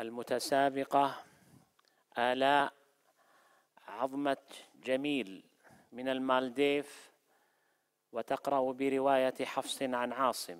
المتسابقة آلاء عظمة جميل من المالديف وتقرأ برواية حفص عن عاصم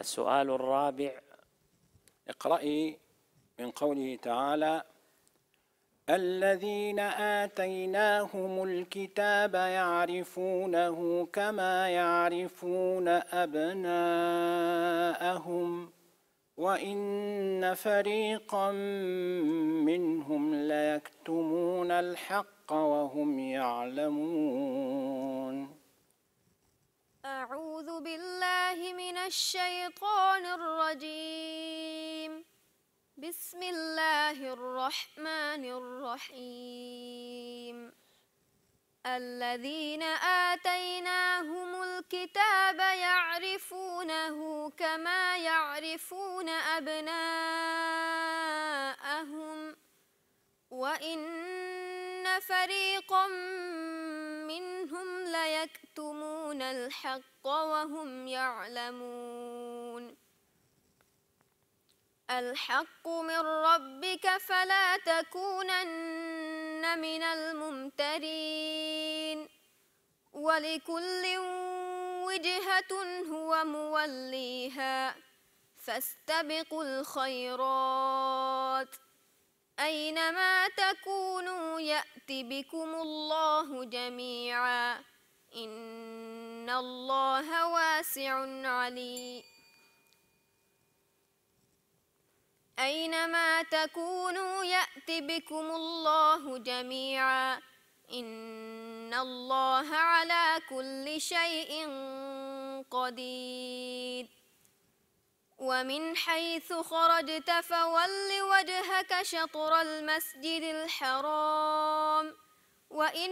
السؤال الرابع اقرأي من قوله تعالى الذين آتيناهم الكتاب يعرفونه كما يعرفون أبناءهم وإن فريقا منهم ليكتمون الحق وهم يعلمون أعوذ بالله الشيطان الرجيم بسم الله الرحمن الرحيم الذين آتيناهم الكتاب يعرفونه كما يعرفون أبناءهم وإن فريقا الحق وهم يعلمون الحق من ربك فلا تكونن من الممترين ولكل وجهة هو موليها فاستبقوا الخيرات أينما تكونوا يأت بكم الله جميعا إن الله واسع عليم أينما تكونوا يأت بكم الله جميعا إن الله على كل شيء قدير ومن حيث خرجت فول وجهك شطر المسجد الحرام وإن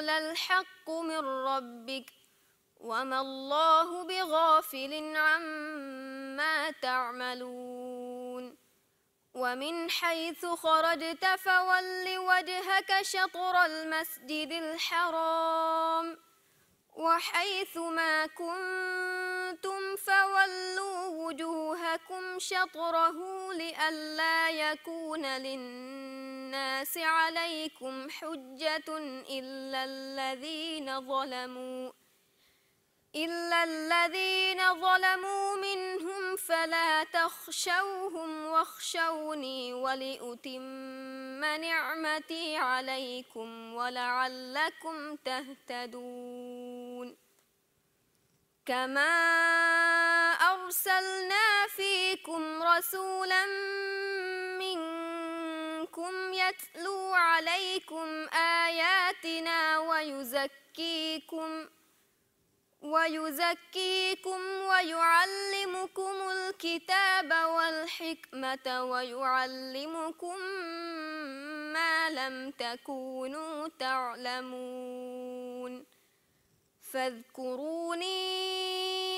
للحق من ربك وما الله بغافل عما تعملون ومن حيث خرجت فول وجهك شطر المسجد الحرام وحيث ما كنتم فولوا وجوهكم شطره لئلا يكون للناس عليكم حجة إلا الذين ظلموا إلا الذين ظلموا منهم فلا تخشوهم واخشوني ولأتم نعمتي عليكم ولعلكم تهتدون كما أرسلنا فيكم رسولا منكم يتلو عليكم آياتنا ويزكيكم ويزكيكم ويعلمكم الكتاب والحكمة ويعلمكم ما لم تكونوا تعلمون فاذكروني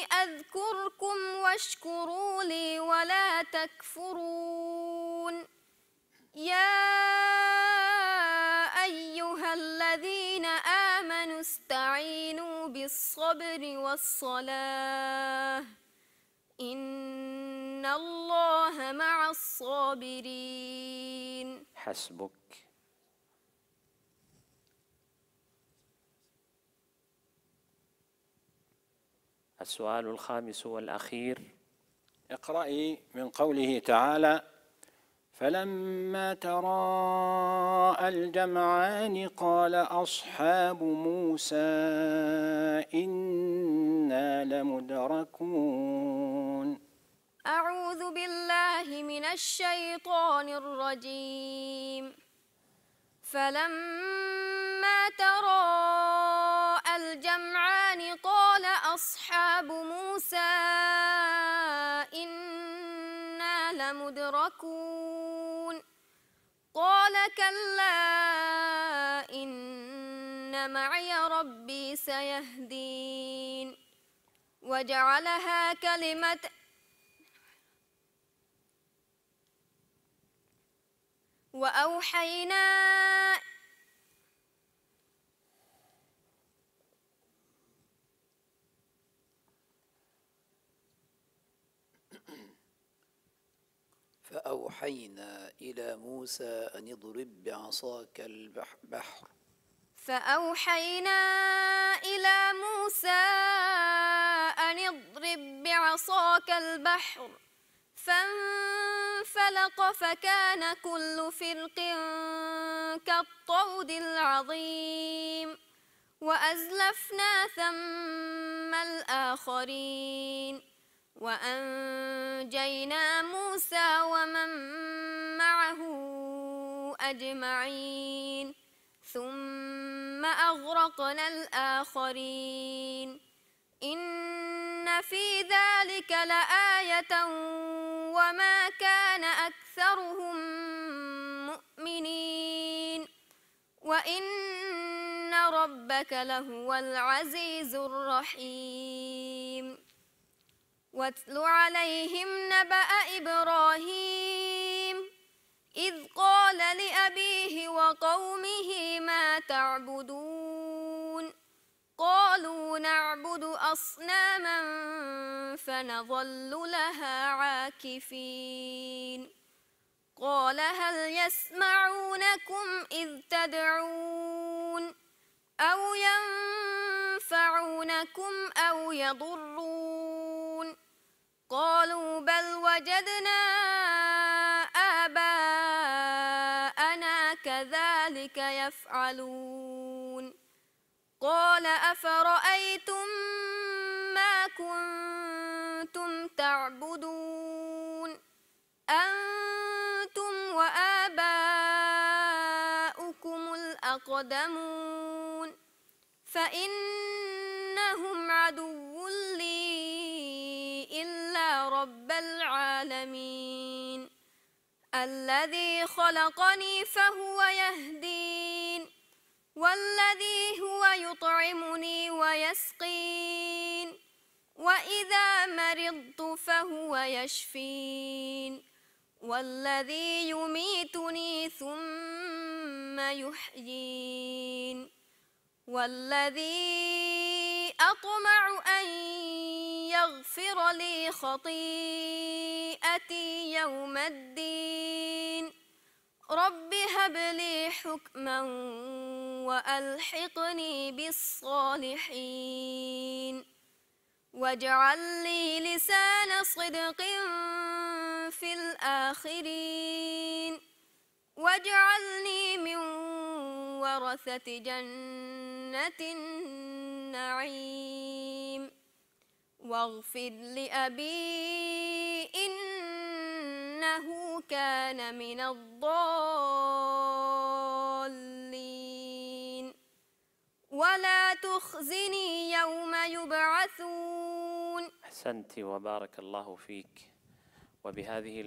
أذكركم واشكروا لي ولا تكفرون يا أيها الذين آمنوا استعينوا بالصبر والصلاة إن الله مع الصابرين حسبك السؤال الخامس والأخير اقرأي من قوله تعالى فلما تراءى الجمعان قال أصحاب موسى إنا لمدركون أعوذ بالله من الشيطان الرجيم فلما تَرَى كلا إن معي ربي سيهدين وجعلها كلمة وأوحينا فأوحينا إلى موسى أن اضرب بعصاك البحر فأوحينا إلى موسى أن اضرب بعصاك البحر فانفلق فكان كل فرق كالطود العظيم وأزلفنا ثم الآخرين وأنجينا موسى ومن معه أجمعين ثم أغرقنا الآخرين إن في ذلك لآية وما كان أكثرهم مؤمنين وإن ربك لهو العزيز الرحيم واتل عليهم نبأ إبراهيم إذ قال لأبيه وقومه ما تعبدون قالوا نعبد أصناما فنظل لها عاكفين قال هل يسمعونكم إذ تدعون أو ينفعونكم أو يضرون وجدنا آباءنا كذلك يفعلون قال أفرأيتم ما كنتم تعبدون أنتم وآباؤكم الأقدمون فإنهم عدو العالمين الذي خلقني فهو يهدين والذي هو يطعمني ويسقين وإذا مرضت فهو يشفين والذي يميتني ثم يحيين والذي أطمع أن يغفر لي خطيئتي يوم الدين رب هب لي حكما وألحقني بالصالحين واجعل لي لسان صدق في الآخرين واجعلني من ورثة جنة النعيم واغفر لأبي إنه كان من الضالين ولا تخزني يوم يبعثون أحسنت وبارك الله فيك وبهذه